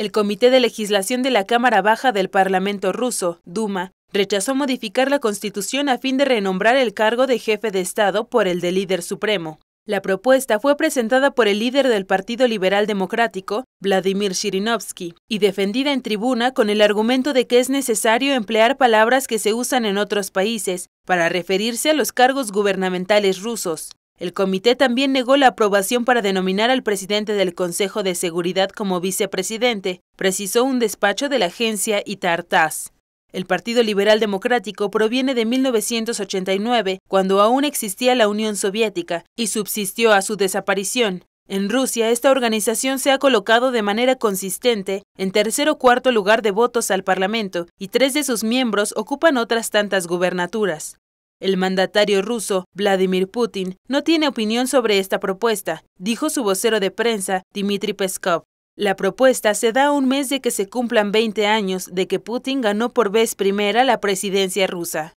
El Comité de Legislación de la Cámara Baja del Parlamento ruso, Duma, rechazó modificar la Constitución a fin de renombrar el cargo de jefe de Estado por el de líder supremo. La propuesta fue presentada por el líder del Partido Liberal Democrático, Vladimir Shirinovsky, y defendida en tribuna con el argumento de que es necesario emplear palabras que se usan en otros países para referirse a los cargos gubernamentales rusos. El comité también negó la aprobación para denominar al presidente del Consejo de Seguridad como vicepresidente, precisó un despacho de la agencia Itartaz. El Partido Liberal Democrático proviene de 1989, cuando aún existía la Unión Soviética, y subsistió a su desaparición. En Rusia, esta organización se ha colocado de manera consistente en tercer o cuarto lugar de votos al Parlamento, y tres de sus miembros ocupan otras tantas gubernaturas. El mandatario ruso, Vladimir Putin, no tiene opinión sobre esta propuesta, dijo su vocero de prensa, Dmitry Peskov. La propuesta se da a un mes de que se cumplan 20 años de que Putin ganó por vez primera la presidencia rusa.